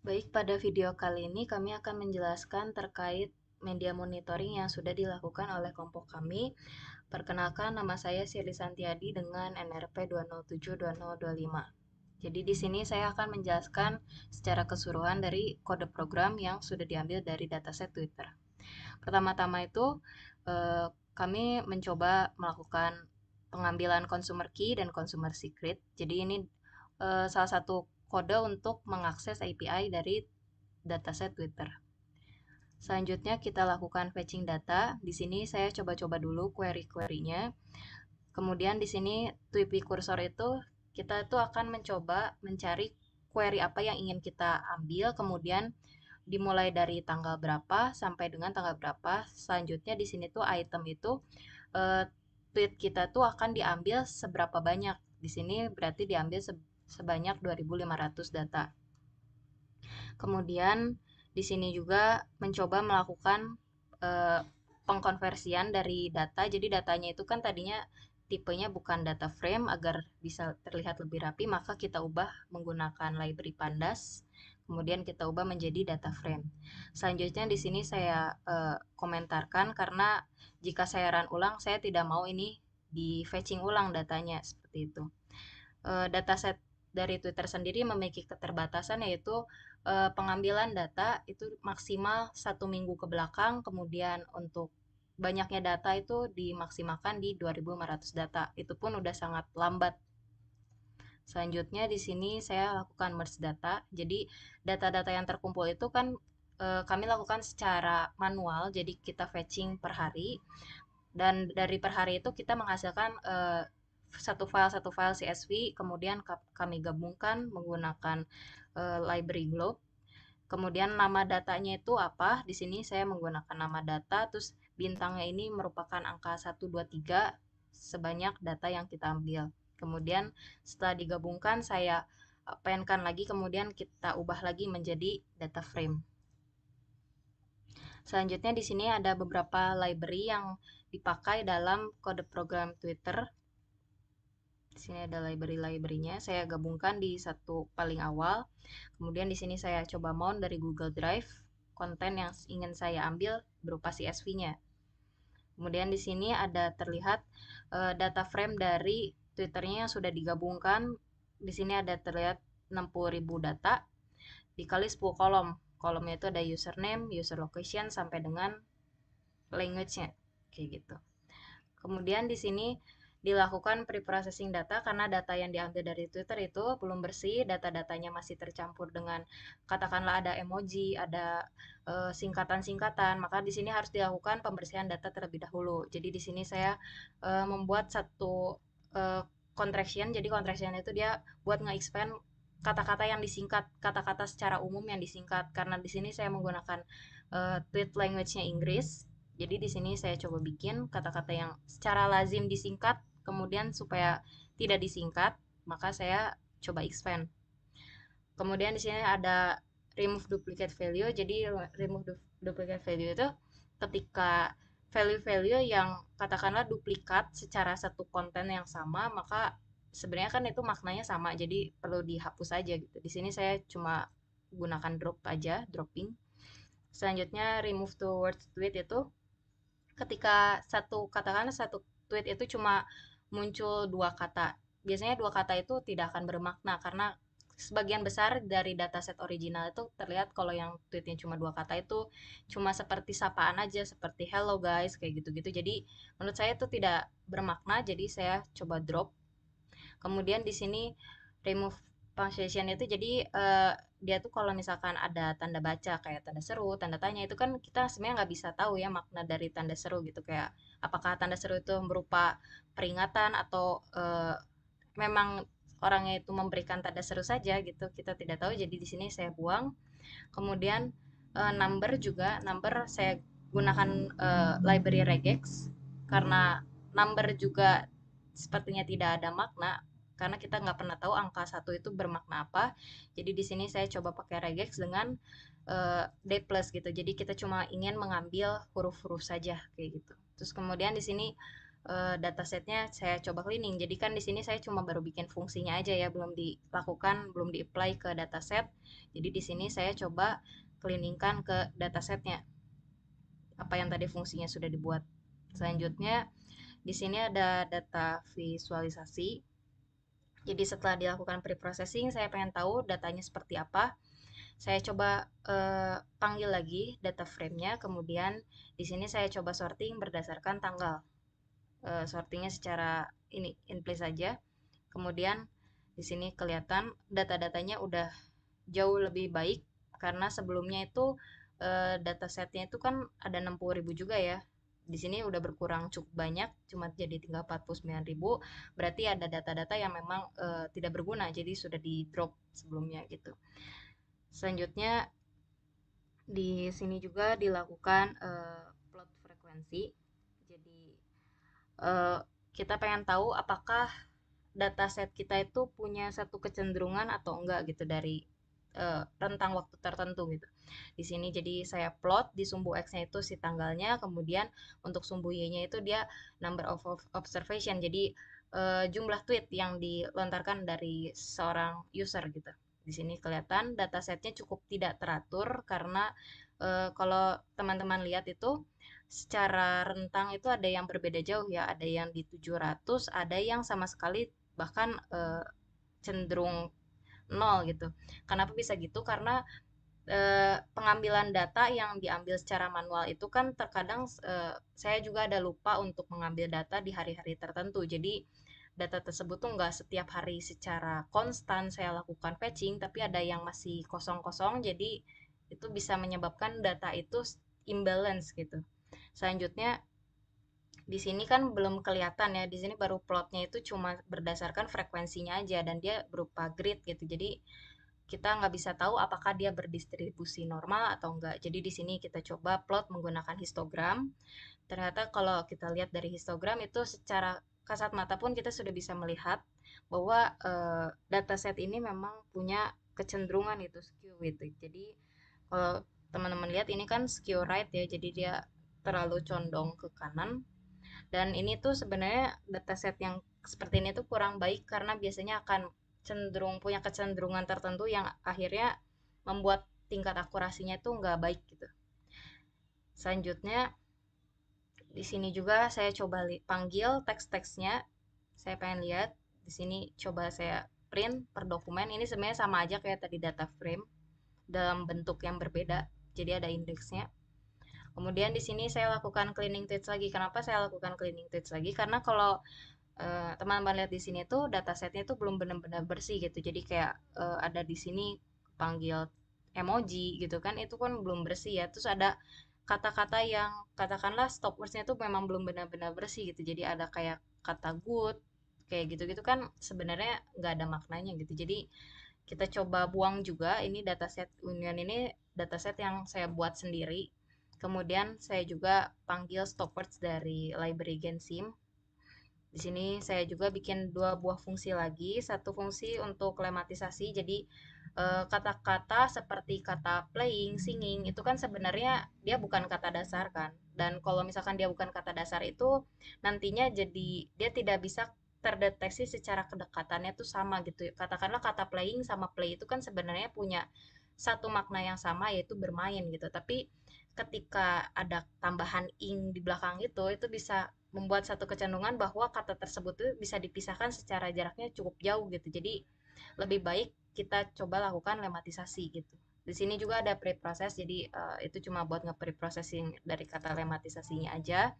Baik, pada video kali ini kami akan menjelaskan terkait media monitoring yang sudah dilakukan oleh kelompok kami. Perkenalkan nama saya Sirli Santiadi dengan NRP 2072025. Jadi di sini saya akan menjelaskan secara keseluruhan dari kode program yang sudah diambil dari dataset Twitter. Pertama-tama itu eh, kami mencoba melakukan pengambilan consumer key dan consumer secret. Jadi ini eh, salah satu kode untuk mengakses API dari dataset Twitter. Selanjutnya kita lakukan fetching data. Di sini saya coba-coba dulu query-querynya. Kemudian di sini TWP cursor itu kita itu akan mencoba mencari query apa yang ingin kita ambil, kemudian dimulai dari tanggal berapa sampai dengan tanggal berapa. Selanjutnya di sini tuh item itu eh, tweet kita tuh akan diambil seberapa banyak. Di sini berarti diambil se sebanyak 2.500 data. Kemudian di sini juga mencoba melakukan e, pengkonversian dari data. Jadi datanya itu kan tadinya tipenya bukan data frame agar bisa terlihat lebih rapi, maka kita ubah menggunakan library pandas, kemudian kita ubah menjadi data frame. Selanjutnya di sini saya e, komentarkan karena jika saya run ulang, saya tidak mau ini di fetching ulang datanya seperti itu. E, dataset dari Twitter sendiri memiliki keterbatasan yaitu e, pengambilan data itu maksimal satu minggu ke belakang kemudian untuk banyaknya data itu dimaksimalkan di 2500 data itu pun udah sangat lambat selanjutnya di sini saya lakukan merge data jadi data-data yang terkumpul itu kan e, kami lakukan secara manual jadi kita fetching per hari dan dari per hari itu kita menghasilkan e, satu file satu file CSV kemudian kami gabungkan menggunakan uh, library globe kemudian nama datanya itu apa di sini saya menggunakan nama data terus bintangnya ini merupakan angka 123 sebanyak data yang kita ambil kemudian setelah digabungkan saya eh, penkan lagi kemudian kita ubah lagi menjadi data frame selanjutnya di sini ada beberapa library yang dipakai dalam kode program Twitter di sini ada library librarynya Saya gabungkan di satu paling awal. Kemudian di sini saya coba mount dari Google Drive konten yang ingin saya ambil berupa CSV-nya. Kemudian di sini ada terlihat uh, data frame dari Twitternya yang sudah digabungkan. Di sini ada terlihat 60.000 data dikali 10 kolom. Kolomnya itu ada username, user location sampai dengan language-nya. Kayak gitu. Kemudian di sini dilakukan pre-processing data karena data yang diambil dari Twitter itu belum bersih, data-datanya masih tercampur dengan katakanlah ada emoji, ada singkatan eh, singkatan-singkatan, maka di sini harus dilakukan pembersihan data terlebih dahulu. Jadi di sini saya uh, membuat satu uh, contraction, jadi contraction itu dia buat nge-expand kata-kata yang disingkat, kata-kata secara umum yang disingkat karena di sini saya menggunakan uh, tweet language-nya Inggris jadi di sini saya coba bikin kata-kata yang secara lazim disingkat Kemudian supaya tidak disingkat, maka saya coba expand. Kemudian di sini ada remove duplicate value. Jadi remove du duplicate value itu ketika value-value yang katakanlah duplikat secara satu konten yang sama, maka sebenarnya kan itu maknanya sama, jadi perlu dihapus saja gitu. Di sini saya cuma gunakan drop aja, dropping. Selanjutnya remove towards tweet itu ketika satu katakanlah satu tweet itu cuma muncul dua kata. Biasanya dua kata itu tidak akan bermakna karena sebagian besar dari dataset original itu terlihat kalau yang tweetnya cuma dua kata itu cuma seperti sapaan aja seperti hello guys kayak gitu-gitu jadi menurut saya itu tidak bermakna jadi saya coba drop kemudian di sini remove punctuation itu jadi uh, dia tuh kalau misalkan ada tanda baca kayak tanda seru tanda tanya itu kan kita sebenarnya nggak bisa tahu ya makna dari tanda seru gitu kayak apakah tanda seru itu berupa peringatan atau uh, memang orangnya itu memberikan tanda seru saja gitu kita tidak tahu jadi di sini saya buang kemudian uh, number juga number saya gunakan uh, library regex karena number juga sepertinya tidak ada makna karena kita nggak pernah tahu angka satu itu bermakna apa jadi di sini saya coba pakai regex dengan uh, d plus gitu jadi kita cuma ingin mengambil huruf-huruf saja kayak gitu Terus kemudian di sini uh, eh, datasetnya saya coba cleaning. Jadi kan di sini saya cuma baru bikin fungsinya aja ya, belum dilakukan, belum di-apply ke dataset. Jadi di sini saya coba cleaningkan ke datasetnya. Apa yang tadi fungsinya sudah dibuat. Selanjutnya di sini ada data visualisasi. Jadi setelah dilakukan pre processing saya pengen tahu datanya seperti apa saya coba uh, panggil lagi data frame-nya, kemudian di sini saya coba sorting berdasarkan tanggal. uh, sortingnya secara ini in place saja. Kemudian di sini kelihatan data-datanya udah jauh lebih baik karena sebelumnya itu eh, data setnya itu kan ada 60.000 juga ya di sini udah berkurang cukup banyak cuma jadi tinggal 49.000 berarti ada data-data yang memang uh, tidak berguna jadi sudah di drop sebelumnya gitu Selanjutnya di sini juga dilakukan uh, plot frekuensi. Jadi uh, kita pengen tahu apakah data set kita itu punya satu kecenderungan atau enggak gitu dari uh, rentang waktu tertentu gitu. Di sini jadi saya plot di sumbu x-nya itu si tanggalnya, kemudian untuk sumbu y-nya itu dia number of observation. Jadi uh, jumlah tweet yang dilontarkan dari seorang user gitu. Di sini kelihatan data setnya cukup tidak teratur karena e, kalau teman-teman lihat itu secara rentang itu ada yang berbeda jauh ya, ada yang di 700, ada yang sama sekali bahkan e, cenderung nol gitu. Kenapa bisa gitu? Karena e, pengambilan data yang diambil secara manual itu kan terkadang e, saya juga ada lupa untuk mengambil data di hari-hari tertentu. Jadi data tersebut tuh nggak setiap hari secara konstan saya lakukan fetching, tapi ada yang masih kosong-kosong, jadi itu bisa menyebabkan data itu imbalance gitu. Selanjutnya di sini kan belum kelihatan ya. Di sini baru plotnya itu cuma berdasarkan frekuensinya aja dan dia berupa grid gitu. Jadi kita nggak bisa tahu apakah dia berdistribusi normal atau enggak. Jadi di sini kita coba plot menggunakan histogram. Ternyata kalau kita lihat dari histogram itu secara kasat mata pun kita sudah bisa melihat bahwa uh, set ini memang punya kecenderungan itu skew gitu. Jadi kalau teman-teman lihat ini kan skew right ya, jadi dia terlalu condong ke kanan. Dan ini tuh sebenarnya data set yang seperti ini tuh kurang baik karena biasanya akan cenderung punya kecenderungan tertentu yang akhirnya membuat tingkat akurasinya itu nggak baik gitu. Selanjutnya di sini juga saya coba panggil teks-teksnya. Saya pengen lihat. Di sini coba saya print per dokumen. Ini sebenarnya sama aja kayak tadi data frame dalam bentuk yang berbeda. Jadi ada indeksnya. Kemudian di sini saya lakukan cleaning tweets lagi. Kenapa saya lakukan cleaning tweets lagi? Karena kalau eh, teman-teman lihat di sini tuh data setnya tuh belum benar-benar bersih gitu. Jadi kayak uh, ada di sini panggil emoji gitu kan itu kan belum bersih ya. Terus ada kata-kata yang katakanlah stop wordsnya itu memang belum benar-benar bersih gitu jadi ada kayak kata good kayak gitu-gitu kan sebenarnya nggak ada maknanya gitu jadi kita coba buang juga ini dataset union ini dataset yang saya buat sendiri kemudian saya juga panggil stop words dari library gensim di sini saya juga bikin dua buah fungsi lagi, satu fungsi untuk lematisasi. Jadi eh, kata-kata seperti kata playing, singing itu kan sebenarnya dia bukan kata dasar kan. Dan kalau misalkan dia bukan kata dasar itu nantinya jadi dia tidak bisa terdeteksi secara kedekatannya tuh sama gitu. Katakanlah kata playing sama play itu kan sebenarnya punya satu makna yang sama yaitu bermain gitu. Tapi ketika ada tambahan ing di belakang itu itu bisa membuat satu kecenderungan bahwa kata tersebut itu bisa dipisahkan secara jaraknya cukup jauh gitu. Jadi lebih baik kita coba lakukan lematisasi gitu. Di sini juga ada preproses, jadi uh, itu cuma buat nge-preprocessing dari kata lematisasinya aja.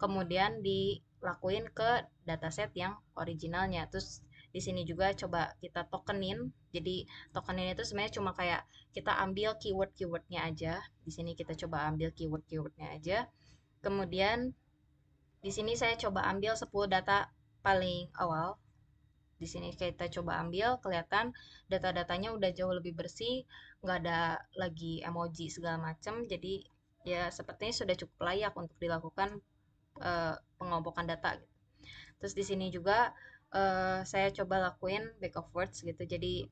Kemudian dilakuin ke dataset yang originalnya. Terus di sini juga coba kita tokenin. Jadi tokenin itu sebenarnya cuma kayak kita ambil keyword-keywordnya aja. Di sini kita coba ambil keyword-keywordnya aja. Kemudian di sini saya coba ambil 10 data paling awal. Di sini kita coba ambil, kelihatan data-datanya udah jauh lebih bersih, nggak ada lagi emoji segala macam. Jadi ya sepertinya sudah cukup layak untuk dilakukan uh, pengelompokan data. Gitu. Terus di sini juga uh, saya coba lakuin back of words gitu. Jadi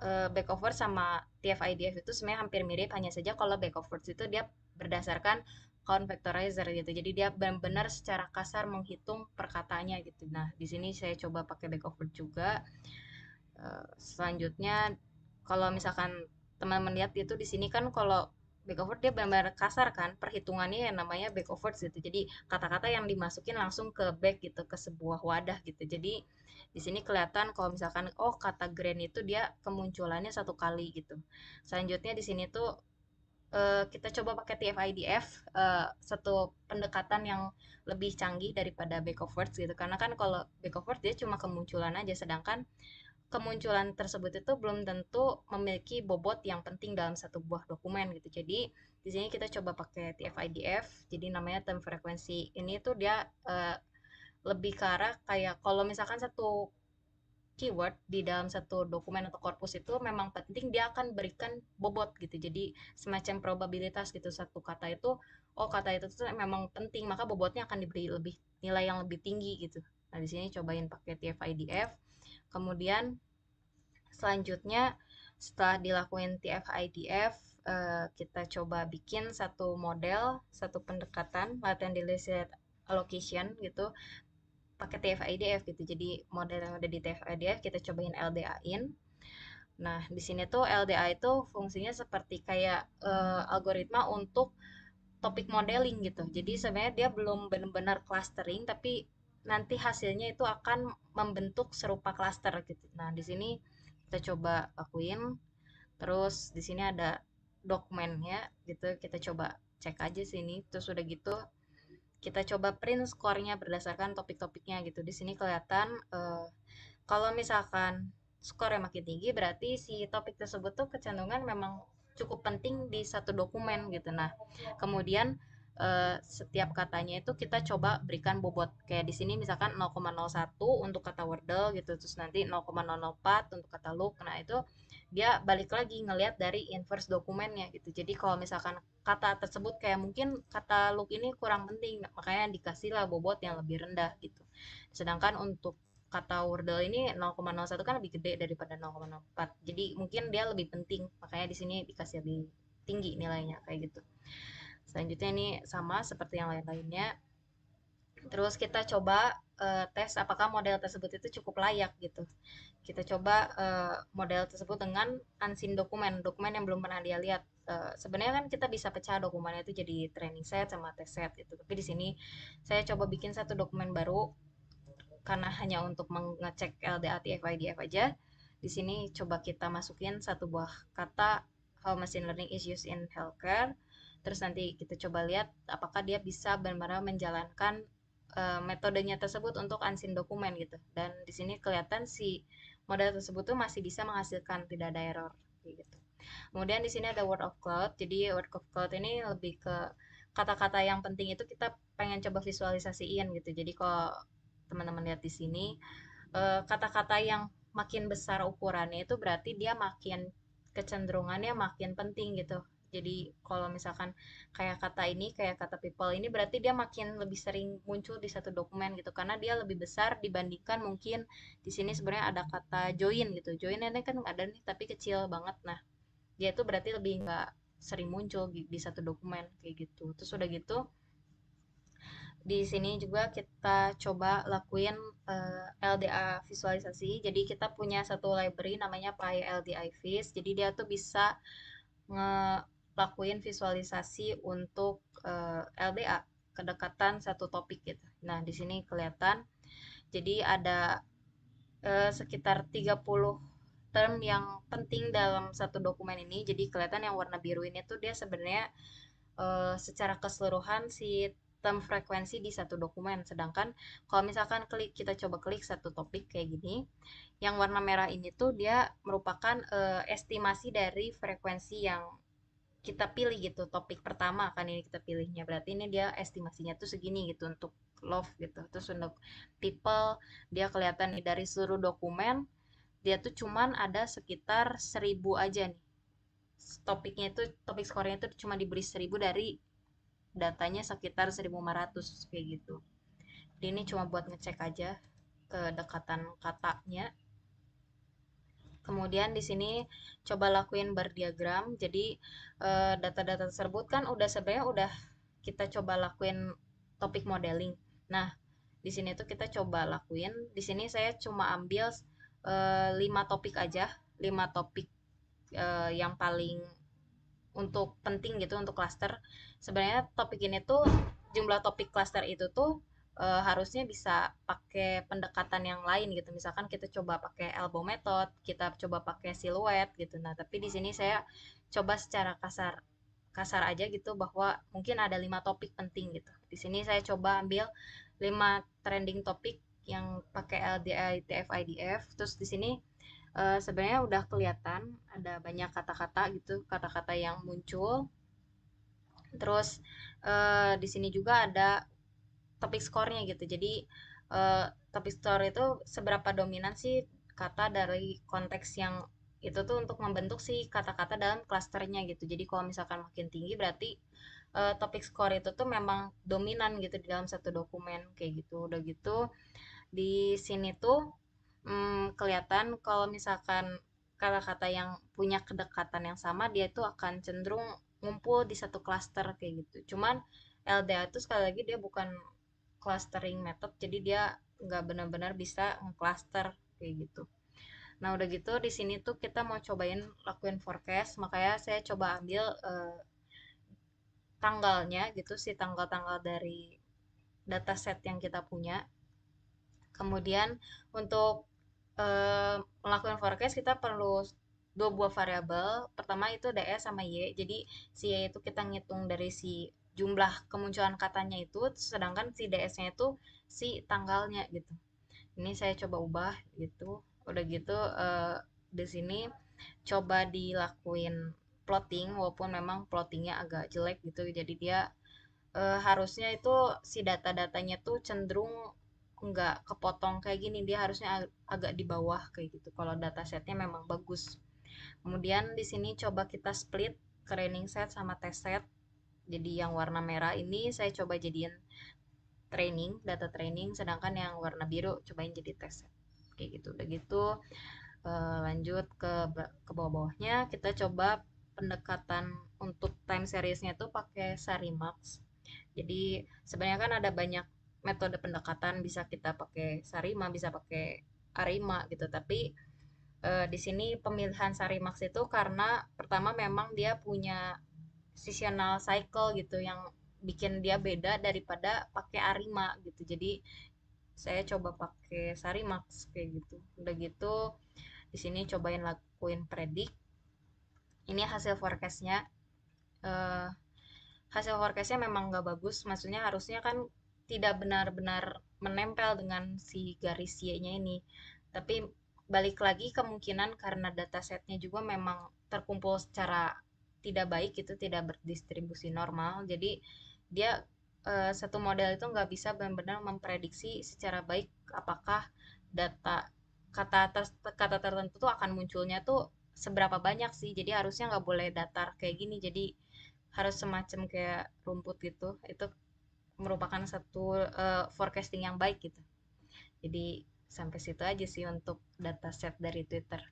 uh, back of words sama TF IDF itu sebenarnya hampir mirip hanya saja kalau back of words itu dia berdasarkan count factorizer gitu. Jadi dia benar-benar secara kasar menghitung perkataannya gitu. Nah, di sini saya coba pakai back over juga. Eh, selanjutnya kalau misalkan teman melihat itu di sini kan kalau back over dia benar-benar kasar kan perhitungannya yang namanya back over gitu jadi kata-kata yang dimasukin langsung ke back gitu ke sebuah wadah gitu jadi di sini kelihatan kalau misalkan oh kata grand itu dia kemunculannya satu kali gitu selanjutnya di sini tuh uh, kita coba pakai TF-IDF uh, eh, satu pendekatan yang lebih canggih daripada back of words gitu karena kan kalau back of words dia cuma kemunculan aja sedangkan kemunculan tersebut itu belum tentu memiliki bobot yang penting dalam satu buah dokumen gitu. Jadi di sini kita coba pakai TF-IDF. Jadi namanya term frequency ini tuh dia uh, lebih ke arah kayak kalau misalkan satu keyword di dalam satu dokumen atau korpus itu memang penting dia akan berikan bobot gitu jadi semacam probabilitas gitu satu kata itu oh kata itu tuh memang penting maka bobotnya akan diberi lebih nilai yang lebih tinggi gitu nah di sini cobain pakai TF-IDF kemudian selanjutnya setelah dilakuin TF-IDF eh, kita coba bikin satu model satu pendekatan latihan delayed allocation gitu pakai TF-IDF gitu. Jadi model yang udah di TF-IDF kita cobain LDA-in. Nah, di sini tuh LDA itu fungsinya seperti kayak uh, algoritma untuk topik modeling gitu. Jadi sebenarnya dia belum benar-benar clustering tapi nanti hasilnya itu akan membentuk serupa cluster gitu. Nah, di sini kita coba lakuin. Terus di sini ada dokumennya gitu, kita coba cek aja sini. Terus udah gitu kita coba print skornya berdasarkan topik-topiknya gitu. Di sini kelihatan uh, kalau misalkan skor yang makin tinggi berarti si topik tersebut tuh kecenderungan memang cukup penting di satu dokumen gitu. Nah, kemudian uh, setiap katanya itu kita coba berikan bobot. Kayak di sini misalkan 0,01 untuk kata Wordle gitu, terus nanti 0,004 untuk kata Look. Nah, itu dia balik lagi ngelihat dari inverse dokumennya gitu. Jadi kalau misalkan kata tersebut kayak mungkin kata look ini kurang penting, makanya dikasihlah bobot yang lebih rendah gitu. Sedangkan untuk kata wordle ini 0,01 kan lebih gede daripada 0,04. Jadi mungkin dia lebih penting, makanya di sini dikasih lebih tinggi nilainya kayak gitu. Selanjutnya ini sama seperti yang lain-lainnya Terus kita coba uh, tes apakah model tersebut itu cukup layak gitu. Kita coba uh, model tersebut dengan unseen dokumen, dokumen yang belum pernah dia lihat. Uh, sebenarnya kan kita bisa pecah dokumennya itu jadi training set sama test set gitu. Tapi di sini saya coba bikin satu dokumen baru karena hanya untuk mengecek LDA TF-IDF aja. Di sini coba kita masukin satu buah kata how machine learning is used in healthcare. Terus nanti kita coba lihat apakah dia bisa benar-benar menjalankan Eh, metodenya tersebut untuk unseen dokumen gitu. Dan di sini kelihatan si model tersebut tuh masih bisa menghasilkan tidak ada error gitu. Kemudian di sini ada word of cloud. Jadi word of cloud ini lebih ke kata-kata yang penting itu kita pengen coba visualisasiin gitu. Jadi kalau teman-teman lihat di sini eh, kata-kata yang makin besar ukurannya itu berarti dia makin kecenderungannya makin penting gitu jadi kalau misalkan kayak kata ini kayak kata people ini berarti dia makin lebih sering muncul di satu dokumen gitu karena dia lebih besar dibandingkan mungkin di sini sebenarnya ada kata join gitu join ini kan ada nih tapi kecil banget nah dia itu berarti lebih nggak sering muncul di, di satu dokumen kayak gitu terus udah gitu di sini juga kita coba lakuin uh, eh, LDA visualisasi. Jadi kita punya satu library namanya PyLDIVis. Jadi dia tuh bisa lakuin visualisasi untuk uh, eh, LDA kedekatan satu topik gitu. Nah, di sini kelihatan jadi ada uh, sekitar 30 term yang penting dalam satu dokumen ini. Jadi kelihatan yang warna biru ini tuh dia sebenarnya uh, secara keseluruhan si term frekuensi di satu dokumen. Sedangkan kalau misalkan klik kita coba klik satu topik kayak gini, yang warna merah ini tuh dia merupakan uh, estimasi dari frekuensi yang kita pilih gitu topik pertama kan ini kita pilihnya berarti ini dia estimasinya tuh segini gitu untuk love gitu terus untuk people dia kelihatan nih dari seluruh dokumen dia tuh cuman ada sekitar seribu aja nih topiknya itu topik skornya itu cuma diberi seribu dari datanya sekitar 1500 kayak gitu jadi ini cuma buat ngecek aja kedekatan katanya Kemudian di sini coba lakuin bar diagram. Jadi eh, data-data tersebut kan udah sebenarnya udah kita coba lakuin topik modeling. Nah, di sini tuh kita coba lakuin. Di sini saya cuma ambil eh, lima topik aja, lima topik eh, yang paling untuk penting gitu untuk cluster. Sebenarnya topik ini tuh jumlah topik cluster itu tuh e, harusnya bisa pakai pendekatan yang lain gitu. Misalkan kita coba pakai elbow method, kita coba pakai siluet gitu. Nah, tapi di sini saya coba secara kasar kasar aja gitu bahwa mungkin ada lima topik penting gitu. Di sini saya coba ambil lima trending topik yang pakai LDI tfidf Terus di sini e, sebenarnya udah kelihatan ada banyak kata-kata gitu, kata-kata yang muncul. Terus e, di sini juga ada topik skornya gitu jadi uh, topik skor itu seberapa dominan sih kata dari konteks yang itu tuh untuk membentuk si kata-kata dalam klasternya gitu jadi kalau misalkan makin tinggi berarti uh, topik skor itu tuh memang dominan gitu di dalam satu dokumen kayak gitu udah gitu di sini tuh hmm, kelihatan kalau misalkan kata-kata yang punya kedekatan yang sama dia itu akan cenderung ngumpul di satu klaster kayak gitu cuman LDA itu sekali lagi dia bukan clustering method jadi dia nggak benar-benar bisa ngecluster kayak gitu nah udah gitu di sini tuh kita mau cobain lakuin forecast makanya saya coba ambil eh, tanggalnya gitu sih tanggal-tanggal dari dataset yang kita punya kemudian untuk eh, melakukan forecast kita perlu dua buah variabel pertama itu ds sama y jadi si y itu kita ngitung dari si jumlah kemunculan katanya itu sedangkan si DS-nya itu si tanggalnya gitu. Ini saya coba ubah gitu. Udah gitu uh, di sini coba dilakuin plotting walaupun memang plottingnya agak jelek gitu. Jadi dia e, harusnya itu si data-datanya tuh cenderung nggak kepotong kayak gini dia harusnya ag agak di bawah kayak gitu kalau data setnya memang bagus kemudian di sini coba kita split training set sama test set jadi yang warna merah ini saya coba jadiin training, data training, sedangkan yang warna biru cobain jadi tes. Kayak gitu. Udah gitu eh, lanjut ke ke bawah-bawahnya kita coba pendekatan untuk time seriesnya itu pakai Sarimax. Jadi sebenarnya kan ada banyak metode pendekatan bisa kita pakai Sarima, bisa pakai Arima gitu, tapi eh, di sini pemilihan Sarimax itu karena pertama memang dia punya seasonal cycle gitu yang bikin dia beda daripada pakai Arima gitu jadi saya coba pakai Sarimax kayak gitu udah gitu di sini cobain lakuin predik ini hasil forecastnya uh, hasil forecastnya memang nggak bagus maksudnya harusnya kan tidak benar-benar menempel dengan si garis Y-nya ini tapi balik lagi kemungkinan karena datasetnya juga memang terkumpul secara tidak baik itu tidak berdistribusi normal jadi dia uh, satu model itu nggak bisa benar-benar memprediksi secara baik apakah data kata ter, kata tertentu tuh akan munculnya tuh seberapa banyak sih jadi harusnya nggak boleh datar kayak gini jadi harus semacam kayak rumput gitu itu merupakan satu uh, forecasting yang baik gitu jadi sampai situ aja sih untuk data set dari Twitter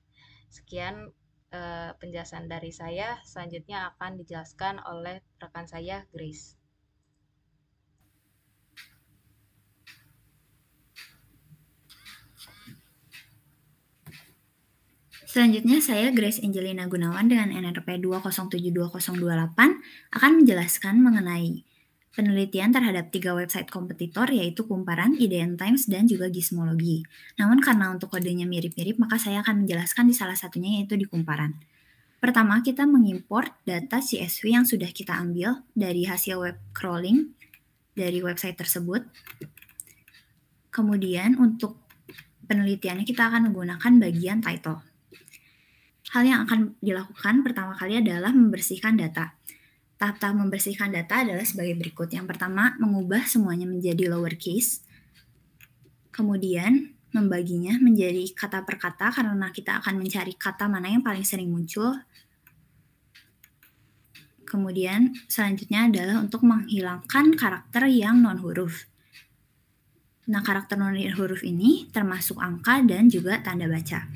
sekian uh, penjelasan dari saya. Selanjutnya akan dijelaskan oleh rekan saya, Grace. Selanjutnya saya Grace Angelina Gunawan dengan NRP 2072028 akan menjelaskan mengenai penelitian terhadap tiga website kompetitor yaitu Kumparan, IDN Times, dan juga Gizmology. Namun karena untuk kodenya mirip-mirip, maka saya akan menjelaskan di salah satunya yaitu di Kumparan. Pertama, kita mengimpor data CSV yang sudah kita ambil dari hasil web crawling dari website tersebut. Kemudian untuk penelitiannya kita akan menggunakan bagian title. Hal yang akan dilakukan pertama kali adalah membersihkan data. Tata membersihkan data adalah sebagai berikut. Yang pertama, mengubah semuanya menjadi lowercase. Kemudian, membaginya menjadi kata per kata karena kita akan mencari kata mana yang paling sering muncul. Kemudian, selanjutnya adalah untuk menghilangkan karakter yang non huruf. Nah, karakter non huruf ini termasuk angka dan juga tanda baca.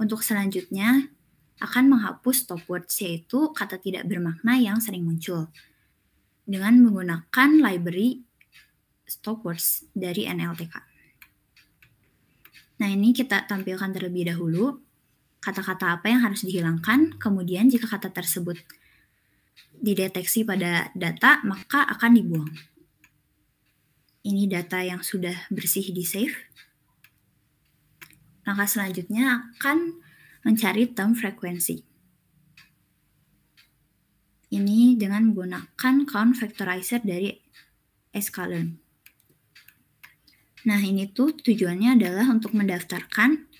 Untuk selanjutnya, akan menghapus stop words yaitu kata tidak bermakna yang sering muncul dengan menggunakan library stop words dari NLTK. Nah, ini kita tampilkan terlebih dahulu kata-kata apa yang harus dihilangkan, kemudian jika kata tersebut dideteksi pada data, maka akan dibuang. Ini data yang sudah bersih di save. Langkah selanjutnya akan mencari term frekuensi. Ini dengan menggunakan count factorizer dari sklearn. Nah, ini tuh tujuannya adalah untuk mendaftarkan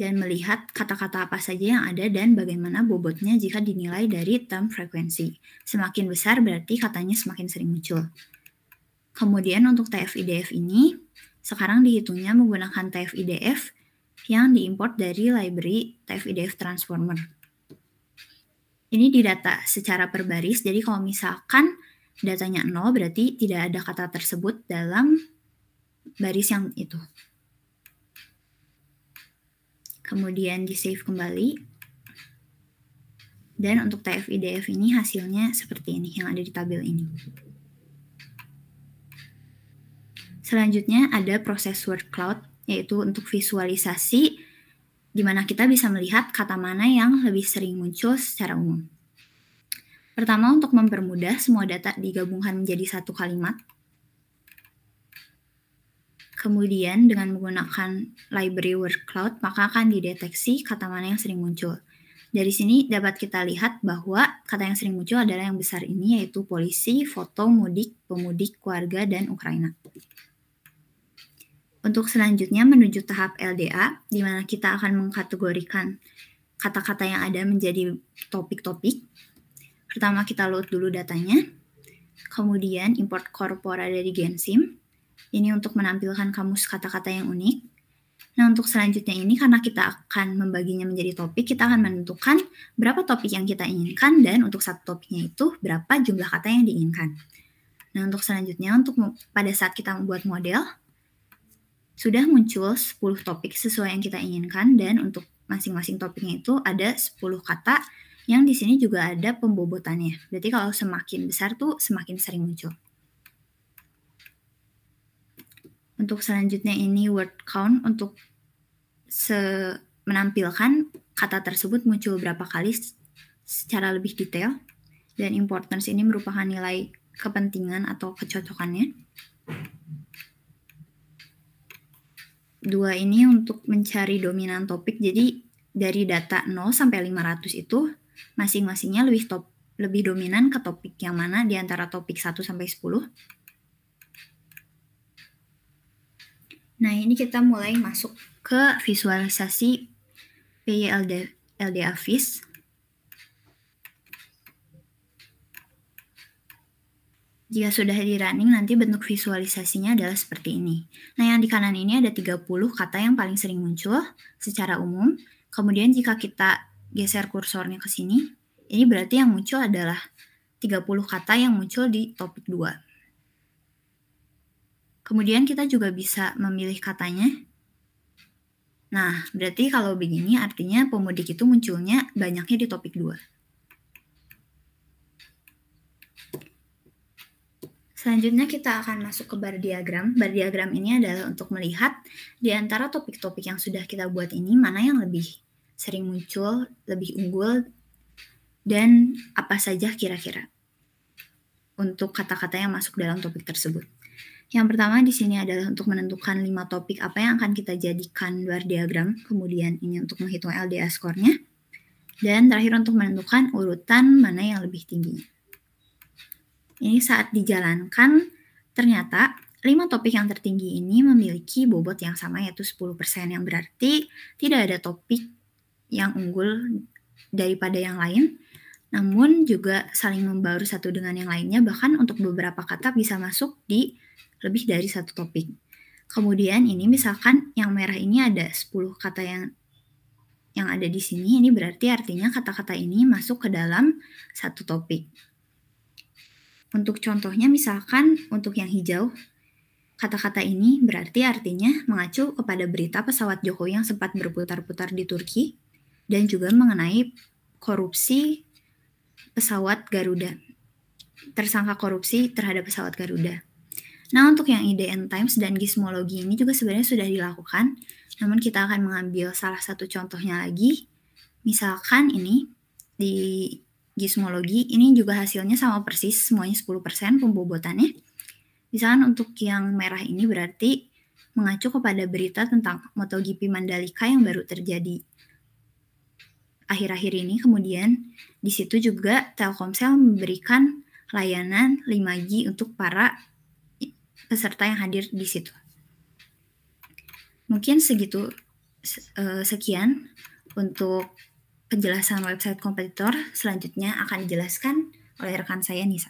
dan melihat kata-kata apa saja yang ada dan bagaimana bobotnya jika dinilai dari term frekuensi. Semakin besar berarti katanya semakin sering muncul. Kemudian untuk TF-IDF ini, sekarang dihitungnya menggunakan TF-IDF yang diimport dari library TFIDF Transformer. Ini didata secara perbaris, jadi kalau misalkan datanya 0 berarti tidak ada kata tersebut dalam baris yang itu. Kemudian di save kembali. Dan untuk TFIDF ini hasilnya seperti ini yang ada di tabel ini. Selanjutnya ada proses word cloud yaitu untuk visualisasi, di mana kita bisa melihat kata mana yang lebih sering muncul secara umum. Pertama, untuk mempermudah, semua data digabungkan menjadi satu kalimat. Kemudian, dengan menggunakan library word cloud, maka akan dideteksi kata mana yang sering muncul. Dari sini dapat kita lihat bahwa kata yang sering muncul adalah yang besar ini, yaitu polisi, foto, mudik, pemudik, keluarga, dan Ukraina. Untuk selanjutnya menuju tahap LDA, di mana kita akan mengkategorikan kata-kata yang ada menjadi topik-topik. Pertama kita load dulu datanya, kemudian import corpora dari Gensim. Ini untuk menampilkan kamus kata-kata yang unik. Nah, untuk selanjutnya ini karena kita akan membaginya menjadi topik, kita akan menentukan berapa topik yang kita inginkan dan untuk satu topiknya itu berapa jumlah kata yang diinginkan. Nah, untuk selanjutnya untuk pada saat kita membuat model, sudah muncul 10 topik sesuai yang kita inginkan dan untuk masing-masing topiknya itu ada 10 kata yang di sini juga ada pembobotannya. Berarti kalau semakin besar tuh semakin sering muncul. Untuk selanjutnya ini word count untuk se menampilkan kata tersebut muncul berapa kali secara lebih detail dan importance ini merupakan nilai kepentingan atau kecocokannya dua ini untuk mencari dominan topik. Jadi dari data 0 sampai 500 itu masing-masingnya lebih top lebih dominan ke topik yang mana di antara topik 1 sampai 10? Nah, ini kita mulai masuk ke visualisasi PLD, LDA Jika sudah di running, nanti bentuk visualisasinya adalah seperti ini. Nah, yang di kanan ini ada 30 kata yang paling sering muncul secara umum. Kemudian jika kita geser kursornya ke sini, ini berarti yang muncul adalah 30 kata yang muncul di topik 2. Kemudian kita juga bisa memilih katanya. Nah, berarti kalau begini artinya pemudik itu munculnya banyaknya di topik 2. Selanjutnya kita akan masuk ke bar diagram. Bar diagram ini adalah untuk melihat di antara topik-topik yang sudah kita buat ini mana yang lebih sering muncul, lebih unggul, dan apa saja kira-kira untuk kata-kata yang masuk dalam topik tersebut. Yang pertama di sini adalah untuk menentukan lima topik apa yang akan kita jadikan bar diagram, kemudian ini untuk menghitung LDA skornya, dan terakhir untuk menentukan urutan mana yang lebih tinggi. Ini saat dijalankan, ternyata 5 topik yang tertinggi ini memiliki bobot yang sama yaitu 10% yang berarti tidak ada topik yang unggul daripada yang lain namun juga saling membaur satu dengan yang lainnya bahkan untuk beberapa kata bisa masuk di lebih dari satu topik. Kemudian ini misalkan yang merah ini ada 10 kata yang yang ada di sini ini berarti artinya kata-kata ini masuk ke dalam satu topik. Untuk contohnya misalkan untuk yang hijau, kata-kata ini berarti artinya mengacu kepada berita pesawat Jokowi yang sempat berputar-putar di Turki dan juga mengenai korupsi pesawat Garuda. Tersangka korupsi terhadap pesawat Garuda. Nah, untuk yang IDN Times dan Gizmologi ini juga sebenarnya sudah dilakukan, namun kita akan mengambil salah satu contohnya lagi. Misalkan ini di gismologi ini juga hasilnya sama persis semuanya 10% pembobotannya. Misalkan untuk yang merah ini berarti mengacu kepada berita tentang MotoGP Mandalika yang baru terjadi akhir-akhir ini. Kemudian di situ juga Telkomsel memberikan layanan 5G untuk para peserta yang hadir di situ. Mungkin segitu eh, sekian untuk penjelasan website kompetitor selanjutnya akan dijelaskan oleh rekan saya Nisa.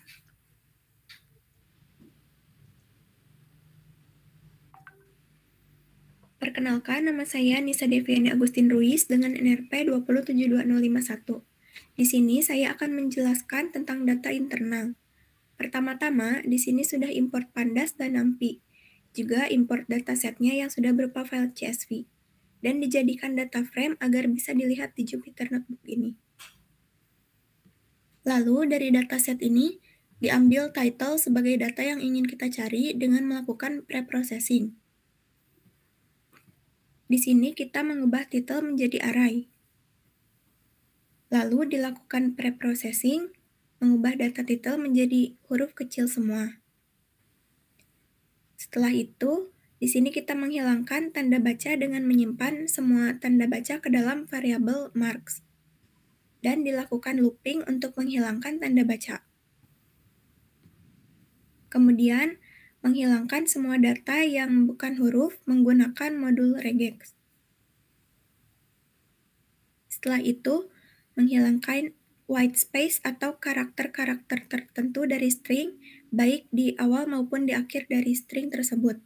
Perkenalkan, nama saya Nisa Deviani Agustin Ruiz dengan NRP 272051. Di sini saya akan menjelaskan tentang data internal. Pertama-tama, di sini sudah import pandas dan nampi, juga import datasetnya yang sudah berupa file CSV dan dijadikan data frame agar bisa dilihat di Jupyter Notebook ini. Lalu dari dataset ini diambil title sebagai data yang ingin kita cari dengan melakukan preprocessing. Di sini kita mengubah title menjadi array. Lalu dilakukan preprocessing, mengubah data title menjadi huruf kecil semua. Setelah itu, di sini kita menghilangkan tanda baca dengan menyimpan semua tanda baca ke dalam variabel marks. Dan dilakukan looping untuk menghilangkan tanda baca. Kemudian, menghilangkan semua data yang bukan huruf menggunakan modul regex. Setelah itu, menghilangkan white space atau karakter-karakter tertentu dari string, baik di awal maupun di akhir dari string tersebut.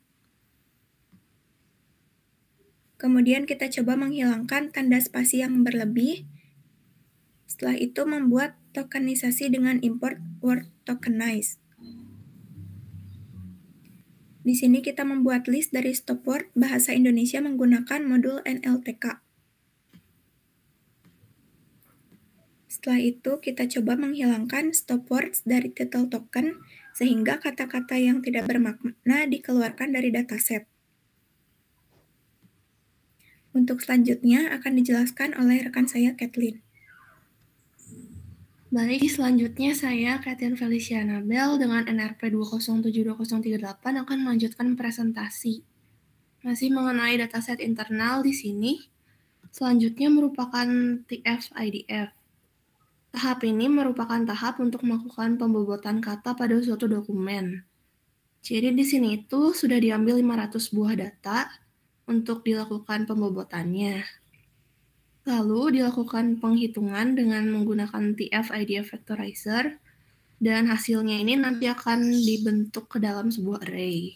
Kemudian kita coba menghilangkan tanda spasi yang berlebih. Setelah itu membuat tokenisasi dengan import word tokenize. Di sini kita membuat list dari stop word bahasa Indonesia menggunakan modul NLTK. Setelah itu kita coba menghilangkan stop words dari title token sehingga kata-kata yang tidak bermakna dikeluarkan dari dataset. Untuk selanjutnya akan dijelaskan oleh rekan saya Kathleen. Baik, selanjutnya saya Kathleen Felicia Nabel dengan NRP 2072038 akan melanjutkan presentasi. Masih mengenai dataset internal di sini, selanjutnya merupakan TF-IDF. Tahap ini merupakan tahap untuk melakukan pembobotan kata pada suatu dokumen. Jadi di sini itu sudah diambil 500 buah data, untuk dilakukan pembobotannya. Lalu dilakukan penghitungan dengan menggunakan TF-IDF factorizer dan hasilnya ini nanti akan dibentuk ke dalam sebuah array.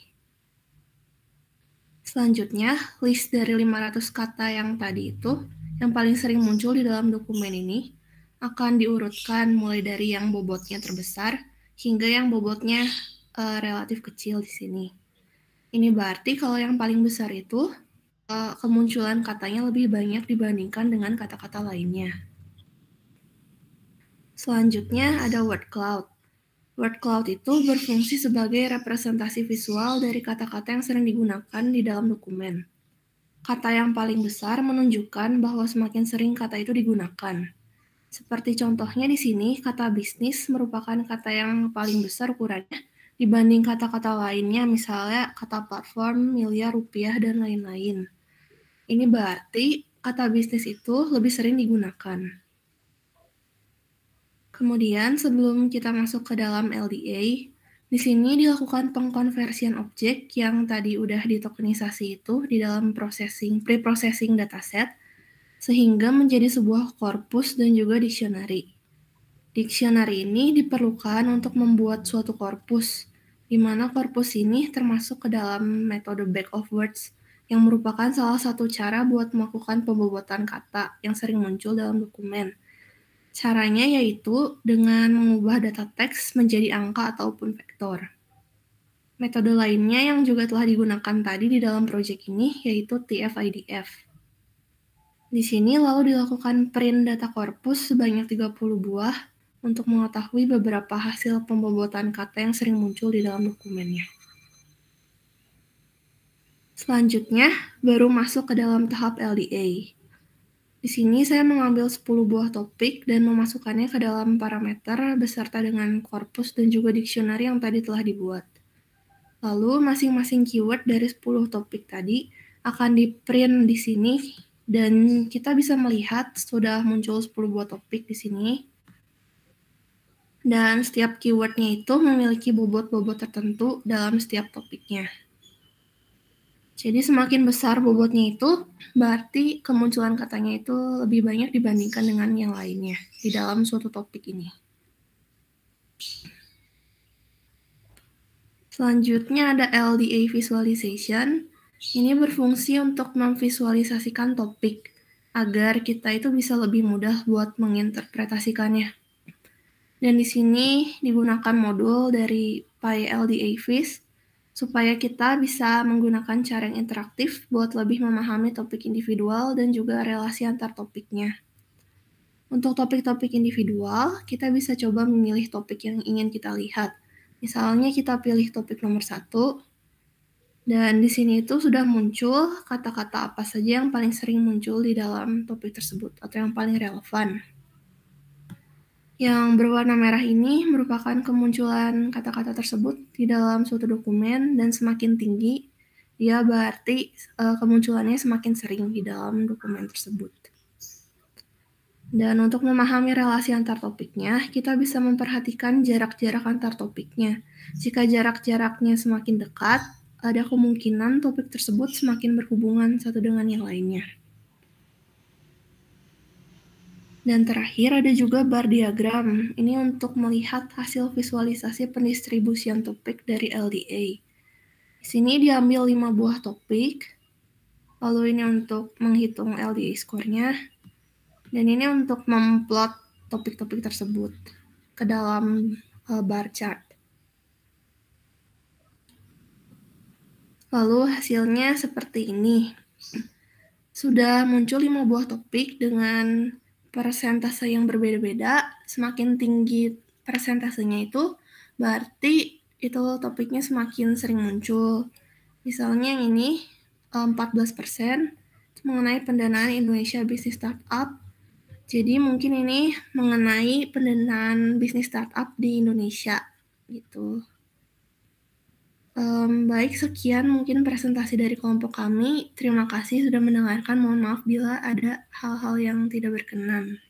Selanjutnya, list dari 500 kata yang tadi itu yang paling sering muncul di dalam dokumen ini akan diurutkan mulai dari yang bobotnya terbesar hingga yang bobotnya uh, relatif kecil di sini. Ini berarti kalau yang paling besar itu uh, kemunculan katanya lebih banyak dibandingkan dengan kata-kata lainnya. Selanjutnya ada word cloud. Word cloud itu berfungsi sebagai representasi visual dari kata-kata yang sering digunakan di dalam dokumen. Kata yang paling besar menunjukkan bahwa semakin sering kata itu digunakan. Seperti contohnya di sini, kata bisnis merupakan kata yang paling besar ukurannya dibanding kata-kata lainnya, misalnya kata platform, miliar rupiah, dan lain-lain. Ini berarti kata bisnis itu lebih sering digunakan. Kemudian sebelum kita masuk ke dalam LDA, di sini dilakukan pengkonversian objek yang tadi udah ditokenisasi itu di dalam processing, pre-processing dataset, sehingga menjadi sebuah korpus dan juga dictionary. Dictionary ini diperlukan untuk membuat suatu korpus, di mana korpus ini termasuk ke dalam metode back of words yang merupakan salah satu cara buat melakukan pembobotan kata yang sering muncul dalam dokumen. Caranya yaitu dengan mengubah data teks menjadi angka ataupun vektor. Metode lainnya yang juga telah digunakan tadi di dalam proyek ini yaitu TF-IDF. Di sini lalu dilakukan print data korpus sebanyak 30 buah untuk mengetahui beberapa hasil pembobotan kata yang sering muncul di dalam dokumennya. Selanjutnya, baru masuk ke dalam tahap LDA. Di sini saya mengambil 10 buah topik dan memasukkannya ke dalam parameter beserta dengan korpus dan juga dictionary yang tadi telah dibuat. Lalu masing-masing keyword dari 10 topik tadi akan di-print di sini dan kita bisa melihat sudah muncul 10 buah topik di sini. Dan setiap keywordnya itu memiliki bobot-bobot tertentu dalam setiap topiknya. Jadi semakin besar bobotnya itu, berarti kemunculan katanya itu lebih banyak dibandingkan dengan yang lainnya di dalam suatu topik ini. Selanjutnya ada LDA Visualization. Ini berfungsi untuk memvisualisasikan topik agar kita itu bisa lebih mudah buat menginterpretasikannya. Dan di sini digunakan modul dari PyLDA Vis supaya kita bisa menggunakan cara yang interaktif buat lebih memahami topik individual dan juga relasi antar topiknya. Untuk topik-topik individual, kita bisa coba memilih topik yang ingin kita lihat. Misalnya kita pilih topik nomor satu, dan di sini itu sudah muncul kata-kata apa saja yang paling sering muncul di dalam topik tersebut atau yang paling relevan yang berwarna merah ini merupakan kemunculan kata-kata tersebut di dalam suatu dokumen dan semakin tinggi dia ya berarti uh, kemunculannya semakin sering di dalam dokumen tersebut. Dan untuk memahami relasi antar topiknya, kita bisa memperhatikan jarak-jarak antar topiknya. Jika jarak-jaraknya semakin dekat, ada kemungkinan topik tersebut semakin berhubungan satu dengan yang lainnya. Dan terakhir ada juga bar diagram. Ini untuk melihat hasil visualisasi pendistribusian topik dari LDA. Di sini diambil 5 buah topik. Lalu ini untuk menghitung LDA skornya. Dan ini untuk memplot topik-topik tersebut ke dalam eh, bar chart. Lalu hasilnya seperti ini. Sudah muncul 5 buah topik dengan persentase yang berbeda-beda, semakin tinggi persentasenya itu, berarti itu topiknya semakin sering muncul. Misalnya yang ini 14% eh, mengenai pendanaan Indonesia bisnis startup. Jadi mungkin ini mengenai pendanaan bisnis startup di Indonesia gitu. Um, baik, sekian mungkin presentasi dari kelompok kami. Terima kasih sudah mendengarkan. Mohon maaf bila ada hal-hal yang tidak berkenan.